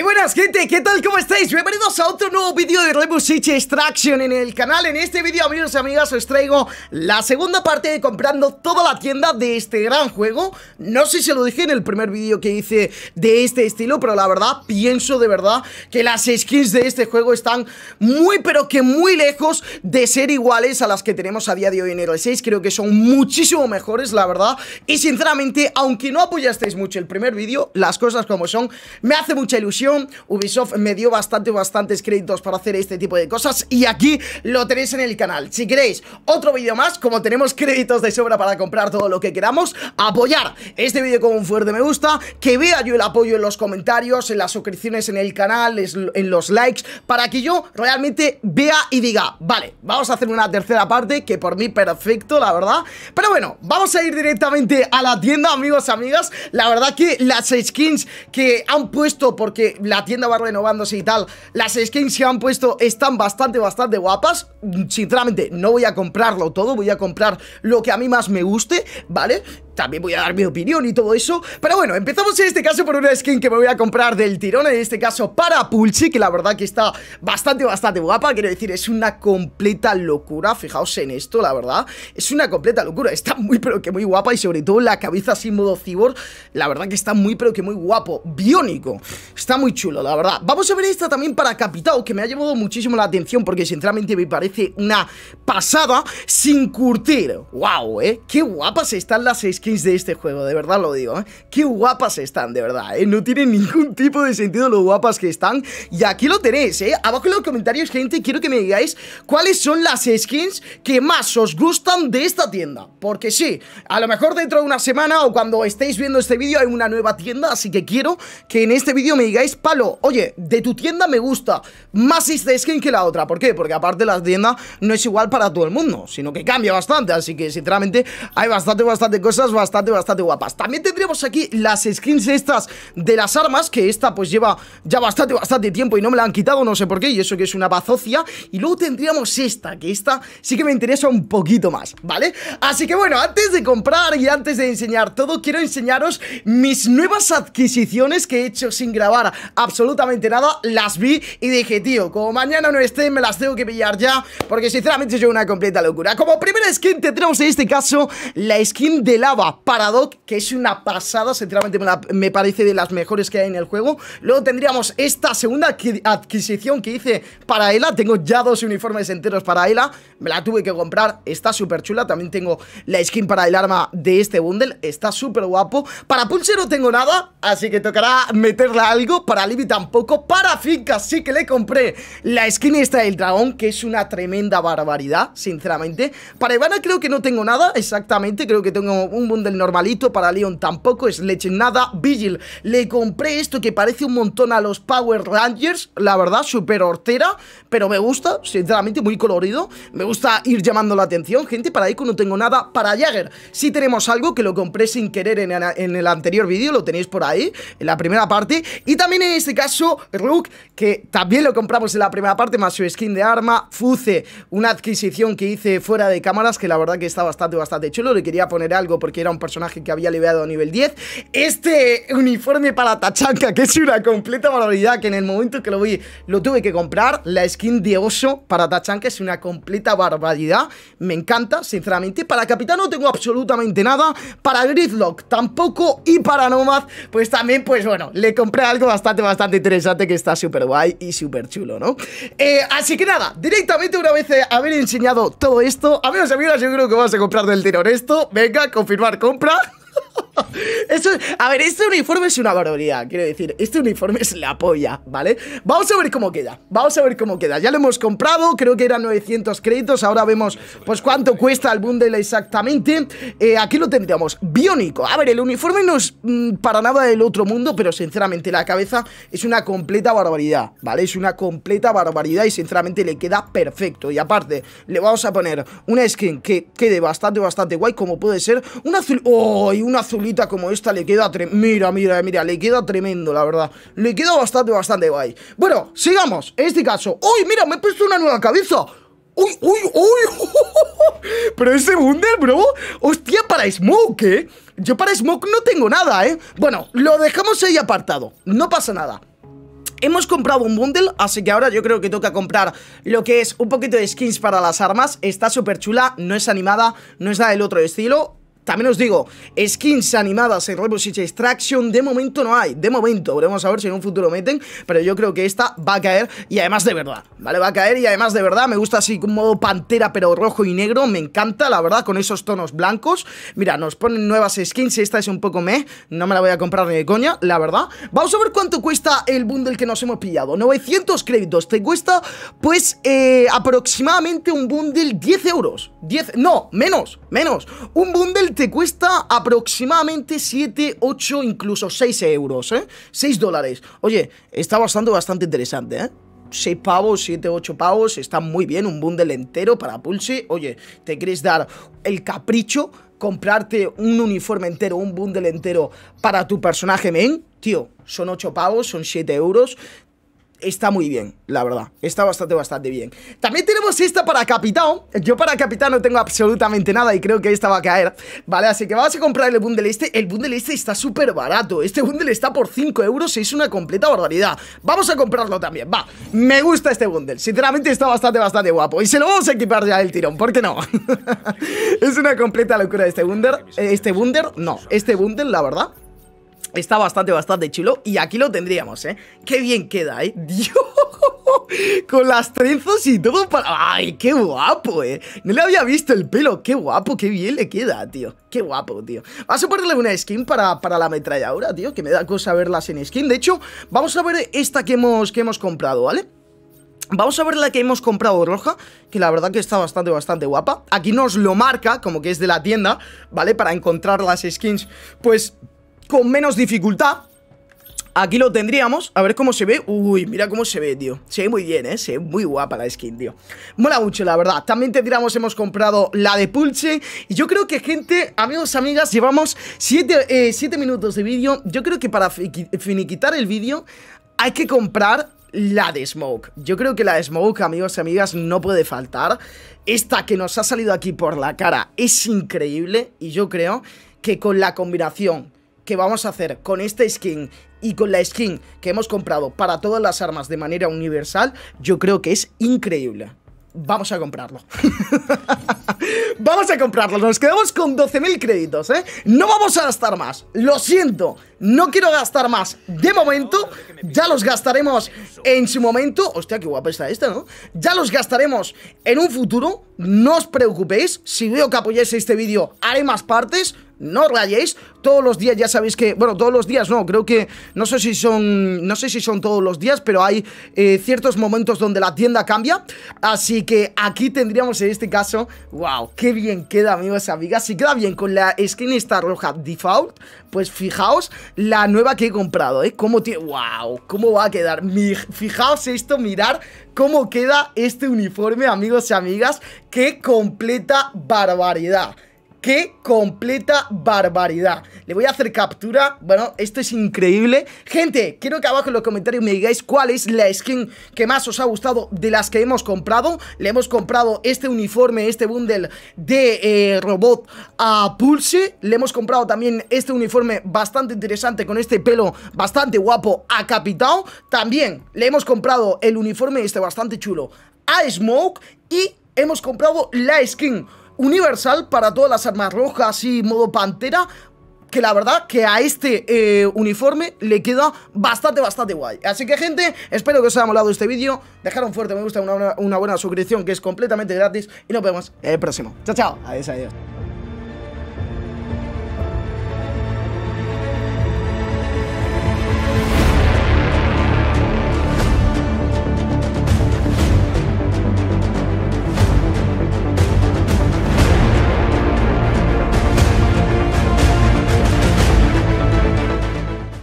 Y buenas gente, ¿qué tal? ¿Cómo estáis? Bienvenidos a otro nuevo vídeo de Rainbow Six Extraction en el canal En este vídeo amigos y amigas os traigo la segunda parte de comprando toda la tienda de este gran juego No sé si se lo dije en el primer vídeo que hice de este estilo Pero la verdad, pienso de verdad que las skins de este juego están muy pero que muy lejos de ser iguales a las que tenemos a día de hoy en el 6 Creo que son muchísimo mejores la verdad Y sinceramente, aunque no apoyasteis mucho el primer vídeo, las cosas como son, me hace mucha ilusión Ubisoft me dio bastante, bastantes créditos para hacer este tipo de cosas y aquí lo tenéis en el canal. Si queréis otro vídeo más, como tenemos créditos de sobra para comprar todo lo que queramos, apoyar este vídeo con un fuerte me gusta, que vea yo el apoyo en los comentarios, en las suscripciones en el canal, en los likes, para que yo realmente vea y diga, vale, vamos a hacer una tercera parte, que por mí perfecto, la verdad. Pero bueno, vamos a ir directamente a la tienda, amigos, amigas. La verdad que las skins que han puesto, porque la tienda va renovándose y tal Las skins que han puesto están bastante, bastante guapas Sinceramente, no voy a comprarlo todo Voy a comprar lo que a mí más me guste, ¿vale? también voy a dar mi opinión y todo eso Pero bueno, empezamos en este caso por una skin que me voy a comprar del tirón En este caso para Pulchi, que la verdad que está bastante, bastante guapa Quiero decir, es una completa locura, fijaos en esto, la verdad Es una completa locura, está muy pero que muy guapa Y sobre todo la cabeza sin modo cyborg, la verdad que está muy pero que muy guapo Biónico Está muy chulo, la verdad Vamos a ver esta también para Capitao Que me ha llevado muchísimo la atención Porque sinceramente me parece una pasada Sin curtir Wow, eh Qué guapas están las skins de este juego De verdad lo digo, eh Qué guapas están, de verdad, eh No tiene ningún tipo de sentido lo guapas que están Y aquí lo tenéis, eh Abajo en los comentarios, gente Quiero que me digáis cuáles son las skins Que más os gustan de esta tienda Porque sí, a lo mejor dentro de una semana O cuando estéis viendo este vídeo Hay una nueva tienda Así que quiero que en este vídeo me digáis es palo, oye, de tu tienda me gusta más esta skin que la otra. ¿Por qué? Porque aparte la tienda no es igual para todo el mundo, sino que cambia bastante. Así que, sinceramente, hay bastante, bastante cosas bastante, bastante guapas. También tendríamos aquí las skins estas de las armas, que esta pues lleva ya bastante, bastante tiempo y no me la han quitado, no sé por qué, y eso que es una bazocia. Y luego tendríamos esta, que esta sí que me interesa un poquito más, ¿vale? Así que bueno, antes de comprar y antes de enseñar todo, quiero enseñaros mis nuevas adquisiciones que he hecho sin grabar absolutamente nada Las vi y dije, tío, como mañana no esté me las tengo que pillar ya Porque sinceramente soy una completa locura Como primera skin Tenemos en este caso la skin de lava Paradox Que es una pasada, sinceramente me, parece de las mejores que hay en el juego Luego tendríamos esta segunda adquisición que hice para Ela Tengo ya dos uniformes enteros para Ela Me la tuve que comprar, está súper chula También tengo la skin para el arma de este bundle Está súper guapo Para Pulse no tengo nada, así que tocará meterla algo para Libby tampoco, para Finca sí que le compré la skin esta del dragón, que es una tremenda barbaridad, sinceramente. Para Ivana creo que no tengo nada, exactamente, creo que tengo un bundle normalito, para Leon tampoco, es leche nada. Vigil, le compré esto que parece un montón a los Power Rangers, la verdad, súper hortera, pero me gusta, sinceramente, muy colorido. Me gusta ir llamando la atención, gente, para Ico no tengo nada, para Jagger sí tenemos algo que lo compré sin querer en, el anterior vídeo, lo tenéis por ahí, en la primera parte, y también en este caso, Rook, que también lo compramos en la primera parte, más su skin de arma, Fuce, una adquisición que hice fuera de cámaras, que la verdad que está bastante, bastante chulo, le quería poner algo porque era un personaje que había liberado a nivel 10. Este uniforme para Tachanka, que es una completa barbaridad, que en el momento que lo vi, lo tuve que comprar, la skin de oso para Tachanka es una completa barbaridad, me encanta, sinceramente, para Capitán no tengo absolutamente nada, para Gridlock tampoco, y para Nomad, pues también, pues bueno, le compré algo bastante, bastante interesante que está súper guay y súper chulo, ¿no? Eh, así que nada, directamente una vez eh, haber enseñado todo esto, amigos y amigas, yo creo que vamos a comprar del tirón esto. Venga, confirmar compra. Eso, a ver, este uniforme es una barbaridad, quiero decir, este uniforme es la polla, ¿vale? Vamos a ver cómo queda, vamos a ver cómo queda. Ya lo hemos comprado, creo que eran 900 créditos, ahora vemos pues cuánto cuesta el bundle exactamente. Eh, aquí lo tendríamos, biónico. A ver, el uniforme no es mm, para nada del otro mundo, pero sinceramente la cabeza es una completa barbaridad, ¿vale? Es una completa barbaridad y sinceramente le queda perfecto. Y aparte, le vamos a poner una skin que quede bastante, bastante guay, como puede ser un azul... ¡Oh! un azul como esta le queda tremendo. Mira, mira, mira, le queda tremendo, la verdad. Le queda bastante, bastante guay. Bueno, sigamos. En este caso, ¡uy, mira! Me he puesto una nueva cabeza. ¡Uy, uy, uy! Pero ese bundle, bro. Hostia, para Smoke, ¿eh? Yo para Smoke no tengo nada, ¿eh? Bueno, lo dejamos ahí apartado. No pasa nada. Hemos comprado un bundle, así que ahora yo creo que toca comprar lo que es un poquito de skins para las armas Está súper chula, no es animada, no es nada del otro estilo también os digo, skins animadas en Rainbow Extraction de momento no hay, de momento, veremos a ver si en un futuro meten, pero yo creo que esta va a caer y además de verdad, ¿vale? Va a caer y además de verdad, me gusta así como modo pantera pero rojo y negro, me encanta, la verdad, con esos tonos blancos. Mira, nos ponen nuevas skins, esta es un poco meh, no me la voy a comprar ni de coña, la verdad. Vamos a ver cuánto cuesta el bundle que nos hemos pillado, 900 créditos, te cuesta pues eh, aproximadamente un bundle 10 euros, 10, no, menos, menos, un bundle te cuesta aproximadamente 7, 8, incluso 6 euros, ¿eh? 6 dólares. Oye, está bastante, bastante interesante, ¿eh? 6 pavos, 7, 8 pavos, está muy bien, un bundle entero para Pulse. Oye, ¿te quieres dar el capricho? ¿Comprarte un uniforme entero, un bundle entero para tu personaje, men? Tío, son 8 pavos, son 7 euros está muy bien, la verdad. Está bastante, bastante bien. También tenemos esta para capitán. Yo para capitán no tengo absolutamente nada y creo que esta va a caer, ¿vale? Así que vamos a comprar el bundle este. El bundle este está súper barato. Este bundle está por 5 euros y es una completa barbaridad. Vamos a comprarlo también, va. Me gusta este bundle. Sinceramente está bastante, bastante guapo. Y se lo vamos a equipar ya el tirón, ¿por qué no? es una completa locura este bundle. Eh, este bundle, no. Este bundle, la verdad, Está bastante, bastante chulo y aquí lo tendríamos, ¿eh? ¡Qué bien queda, eh! ¡Dios! Con las trenzas y todo para... ¡Ay, qué guapo, eh! No le había visto el pelo, qué guapo, qué bien le queda, tío Qué guapo, tío Vamos a ponerle una skin para, para la ametralladora, tío Que me da cosa verlas en skin De hecho, vamos a ver esta que hemos, que hemos comprado, ¿vale? Vamos a ver la que hemos comprado roja, que la verdad que está bastante, bastante guapa Aquí nos lo marca, como que es de la tienda, ¿vale? Para encontrar las skins, pues con menos dificultad Aquí lo tendríamos, a ver cómo se ve Uy, mira cómo se ve, tío Se ve muy bien, ¿eh? Se ve muy guapa la skin, tío Mola mucho, la verdad También te tiramos, hemos comprado la de Pulche Y yo creo que, gente, amigos, amigas Llevamos 7 eh, minutos de vídeo Yo creo que para finiquitar el vídeo Hay que comprar la de Smoke Yo creo que la de Smoke, amigos y amigas, no puede faltar Esta que nos ha salido aquí por la cara es increíble Y yo creo que con la combinación que vamos a hacer con esta skin y con la skin que hemos comprado para todas las armas de manera universal, yo creo que es increíble vamos a comprarlo. vamos a comprarlo. Nos quedamos con 12.000 créditos, ¿eh? No vamos a gastar más. Lo siento. No quiero gastar más de momento. Ya los gastaremos en su momento. Hostia, qué guapa está esta, ¿no? Ya los gastaremos en un futuro. No os preocupéis. Si veo que apoyáis este vídeo, haré más partes. No rayéis, todos los días ya sabéis que, bueno, todos los días no, creo que no sé si son, no sé si son todos los días, pero hay eh, ciertos momentos donde la tienda cambia, así que aquí tendríamos en este caso, wow, qué bien queda, amigos, amigas, si queda bien con la skin esta roja default, pues fijaos, la nueva que he comprado, ¿eh? Cómo tiene... ¡Wow! ¿Cómo va a quedar? Fijaos esto, mirar cómo queda este uniforme, amigos y amigas. ¡Qué completa barbaridad! ¡Qué completa barbaridad! Le voy a hacer captura. Bueno, esto es increíble. Gente, quiero que abajo en los comentarios me digáis cuál es la skin que más os ha gustado de las que hemos comprado. Le hemos comprado este uniforme, este bundle de eh, robot a Pulse. Le hemos comprado también este uniforme bastante interesante con este pelo bastante guapo a Capitao. También le hemos comprado el uniforme este bastante chulo a Smoke y hemos comprado la skin universal para todas las armas rojas y modo pantera que la verdad que a este eh, uniforme le queda bastante, bastante guay. Así que gente, espero que os haya molado este vídeo. Dejar un fuerte me gusta, una, una buena suscripción que es completamente gratis. Y nos vemos en el próximo. Chao, chao. Adiós, adiós.